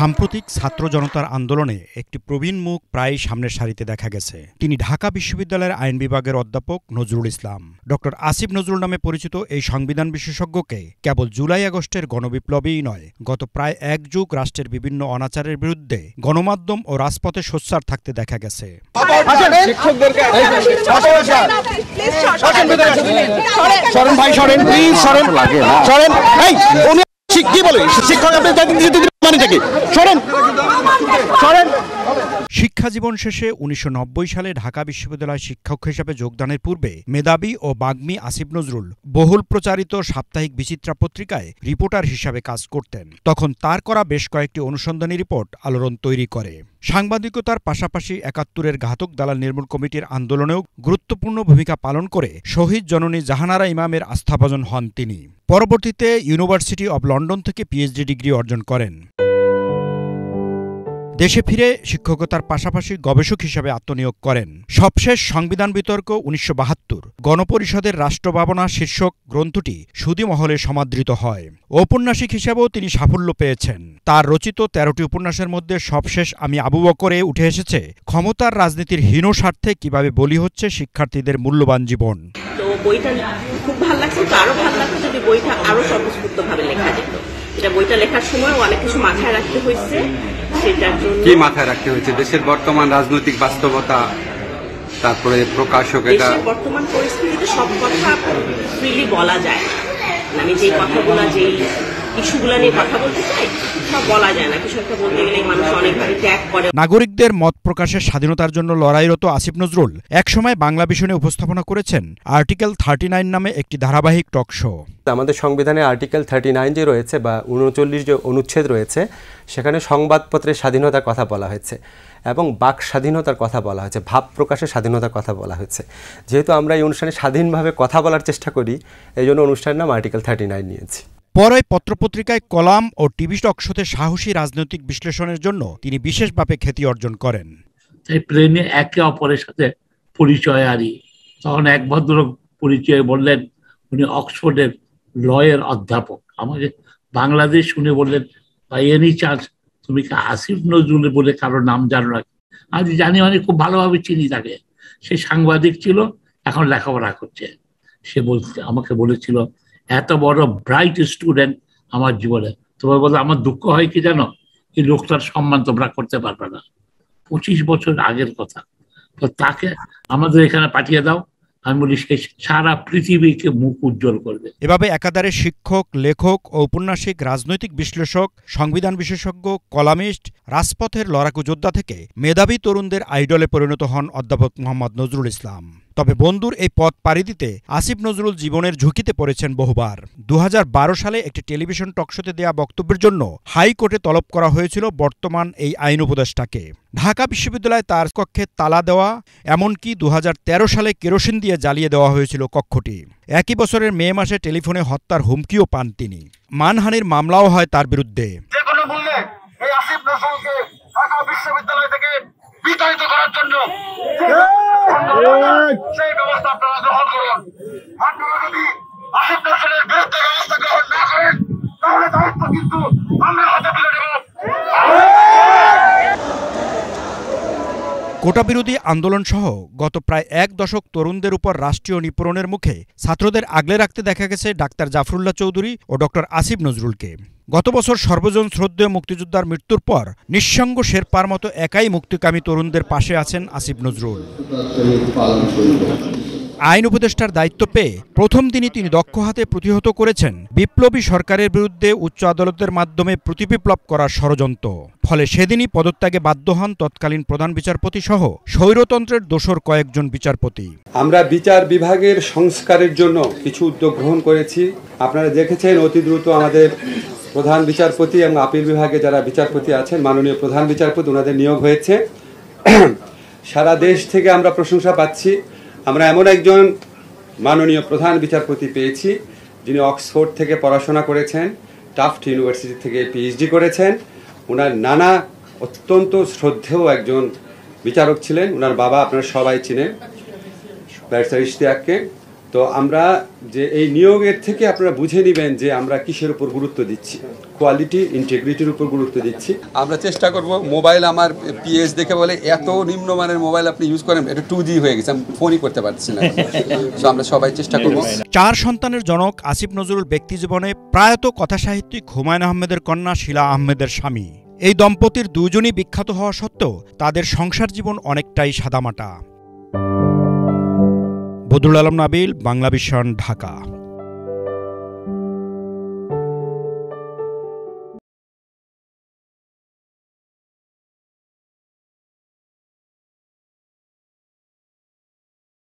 সাম্প্রতিক ছাত্র জনতার আন্দোলনে একটি প্রবীণ মুখ প্রায় সামনের সারিতে দেখা গেছে তিনি ঢাকা বিশ্ববিদ্যালয়ের আইন বিভাগের অধ্যাপক নজরুল ইসলাম ডক্টর আসিফ নজরুল নামে পরিচিত এই সংবিধান বিশেষজ্ঞকে কেবল জুলাই আগস্টের গণবিপ্লবেই নয় গত প্রায় এক যুগ রাষ্ট্রের বিভিন্ন অনাচারের বিরুদ্ধে গণমাধ্যম ও রাজপথে সোচ্চার থাকতে দেখা গেছে কি বলে শিক্ষক আপনি মানে শিক্ষা জীবন শেষে উনিশশো সালে ঢাকা বিশ্ববিদ্যালয় শিক্ষক হিসেবে যোগদানের পূর্বে মেধাবী ও বাগ্মী আসিফ নজরুল বহুল প্রচারিত সাপ্তাহিক বিচিত্রা পত্রিকায় রিপোর্টার হিসাবে কাজ করতেন তখন তার করা বেশ কয়েকটি অনুসন্ধানী রিপোর্ট আলোড়ন তৈরি করে সাংবাদিকতার পাশাপাশি একাত্তরের ঘাতক দালাল নির্মূল কমিটির আন্দোলনেও গুরুত্বপূর্ণ ভূমিকা পালন করে শহীদ জননী জাহানারা ইমামের আস্থাভাজন হন তিনি পরবর্তীতে ইউনিভার্সিটি অব লন্ডন থেকে পিএইচডি ডিগ্রি অর্জন করেন দেশে ফিরে শিক্ষকতার পাশাপাশি গবেষক হিসাবে আত্মনিয়োগ করেন সবশেষ সংবিধান বিতর্ক উনিশশো বাহাত্তর গণপরিষদের রাষ্ট্রভাবনা শীর্ষক গ্রন্থটি সুদীমহলে সমাদৃত হয় ঔপন্যাসিক হিসাবেও তিনি সাফল্য পেয়েছেন তার রচিত তেরোটি উপন্যাসের মধ্যে সবশেষ আমি আবু বকরে উঠে এসেছে ক্ষমতার রাজনীতির হীন স্বার্থে কীভাবে বলি হচ্ছে শিক্ষার্থীদের মূল্যবান জীবন বইটা খুব ভালো লাগছে তো আরও ভালো লাগছে যদি বইটা আরও ভাবে লেখা যেত এটা বইটা লেখার সময় অনেক কিছু মাথায় রাখতে হয়েছে সেটার জন্য কি মাথায় রাখতে হয়েছে দেশের বর্তমান রাজনৈতিক বাস্তবতা তারপরে প্রকাশক এটা বর্তমান পরিস্থিতিতে সব কথা ফ্রিলি বলা যায় আমি যে মানে কথাগুলো যেই ইস্যুগুলো নিয়ে কথা বলতে চাই নাগরিকদের মত প্রকাশের স্বাধীনতার জন্য লড়াইরত আসিফ নজরুল একসময় বাংলা বিষয়ে উপস্থাপনা করেছেন আর্টিকেল থার্টি নাইন নামে একটি ধারাবাহিক টক শো আমাদের সংবিধানে আর্টিকেল থার্টি নাইন যে রয়েছে বা উনচল্লিশ যে অনুচ্ছেদ রয়েছে সেখানে সংবাদপত্রের স্বাধীনতার কথা বলা হয়েছে এবং বাক স্বাধীনতার কথা বলা হয়েছে ভাব প্রকাশের স্বাধীনতার কথা বলা হয়েছে যেহেতু আমরা এই অনুষ্ঠানে স্বাধীনভাবে কথা বলার চেষ্টা করি এই জন্য অনুষ্ঠানের নাম আর্টিকেল থার্টি নাইন নিয়েছি পরে পত্রপত্রিকায় কলাম ও টিভি টকশোতে সাহসী রাজনৈতিক বিশ্লেষণের জন্য তিনি বিশেষভাবে খ্যাতি অর্জন করেন তাই প্লেনে একে অপরের সাথে পরিচয় আরি তখন এক ভদ্রলোক পরিচয় বললেন উনি অক্সফোর্ডের লয়ের অধ্যাপক আমাকে বাংলাদেশ শুনে বললেন বাই এনি চান্স তুমি কি আসিফ নজরুল বলে কারো নাম জানো না আমি জানি মানে খুব ভালোভাবে চিনি তাকে সে সাংবাদিক ছিল এখন লেখাপড়া করছে সে বলছে আমাকে বলেছিল এত বড় ব্রাইট স্টুডেন্ট আমার জীবনে তোমার বলে আমার দুঃখ হয় কি জানো এই লোকটার সম্মান তোমরা করতে পারবে না পঁচিশ বছর আগের কথা তো তাকে আমাদের এখানে পাঠিয়ে দাও আমি বলি সে সারা পৃথিবীকে মুখ উজ্জ্বল করবে এভাবে একাধারে শিক্ষক লেখক ঔপন্যাসিক রাজনৈতিক বিশ্লেষক সংবিধান বিশেষজ্ঞ কলামিস্ট রাজপথের লড়াকু যোদ্ধা থেকে মেধাবী তরুণদের আইডলে পরিণত হন অধ্যাপক মোহাম্মদ নজরুল ইসলাম তবে বন্ধুর এই পথ পাড়ি দিতে আসিফ নজরুল জীবনের ঝুঁকিতে পড়েছেন বহুবার দু সালে একটি টেলিভিশন টকশোতে দেয়া বক্তব্যের জন্য হাইকোর্টে তলব করা হয়েছিল বর্তমান এই আইন উপদেষ্টাকে ঢাকা বিশ্ববিদ্যালয়ে তার কক্ষে তালা দেওয়া এমনকি দু সালে কেরোসিন দিয়ে জ্বালিয়ে দেওয়া হয়েছিল কক্ষটি একই বছরের মে মাসে টেলিফোনে হত্যার হুমকিও পান তিনি মানহানির মামলাও হয় তার বিরুদ্ধে কিন্তু আমরা হাতে তুলে কোটা বিরোধী আন্দোলন সহ গত প্রায় এক দশক তরুণদের উপর রাষ্ট্রীয় নিপূরণের মুখে ছাত্রদের আগলে রাখতে দেখা গেছে ডাক্তার জাফরুল্লাহ চৌধুরী ও ডক্টর আসিফ নজরুলকে গত বছর সর্বজন শ্রদ্ধেয় মুক্তিযোদ্ধার মৃত্যুর পর নিঃসঙ্গ শেরপার মতো একাই মুক্তিকামী তরুণদের পাশে আছেন আসিফ নজরুল আইন উপদেষ্টার দায়িত্ব পেয়ে প্রথম দিনই তিনি দক্ষ হাতে প্রতিহত করেছেন বিপ্লবী সরকারের বিরুদ্ধে উচ্চ আদালতের মাধ্যমে প্রতিবিপ্লব করার ষড়যন্ত্র ফলে সেদিনই পদত্যাগে বাধ্য হন তৎকালীন প্রধান বিচারপতি সহ স্বৈরতন্ত্রের দোষর কয়েকজন বিচারপতি আমরা বিচার বিভাগের সংস্কারের জন্য কিছু উদ্যোগ গ্রহণ করেছি আপনারা দেখেছেন অতি দ্রুত আমাদের প্রধান বিচারপতি এবং আপিল বিভাগে যারা বিচারপতি আছেন মাননীয় প্রধান বিচারপতি ওনাদের নিয়োগ হয়েছে সারা দেশ থেকে আমরা প্রশংসা পাচ্ছি আমরা এমন একজন মাননীয় প্রধান বিচারপতি পেয়েছি যিনি অক্সফোর্ড থেকে পড়াশোনা করেছেন টাফট ইউনিভার্সিটি থেকে পিএইচডি করেছেন ওনার নানা অত্যন্ত শ্রদ্ধেয় একজন বিচারক ছিলেন ওনার বাবা আপনারা সবাই চিনেন ব্যারিস্টার ইশতিয়াককে তো আমরা যে এই নিয়োগের থেকে আপনারা বুঝে নেবেন যে আমরা কিসের উপর গুরুত্ব দিচ্ছি কোয়ালিটি ইন্টিগ্রিটির উপর গুরুত্ব দিচ্ছি আমরা চেষ্টা করব মোবাইল আমার পিএস দেখে বলে এত নিম্নমানের মোবাইল আপনি ইউজ করেন এটা টু জি হয়ে গেছে আমি ফোনই করতে পারছি না তো আমরা সবাই চেষ্টা করব চার সন্তানের জনক আসিফ নজরুল ব্যক্তি জীবনে প্রায়ত কথা সাহিত্যিক হুমায়ুন আহমেদের কন্যা শিলা আহমেদের স্বামী এই দম্পতির দুজনই বিখ্যাত হওয়া সত্ত্বেও তাদের সংসার জীবন অনেকটাই সাদামাটা বদরুল আলম নাবিল বাংলা ভীষণ ঢাকা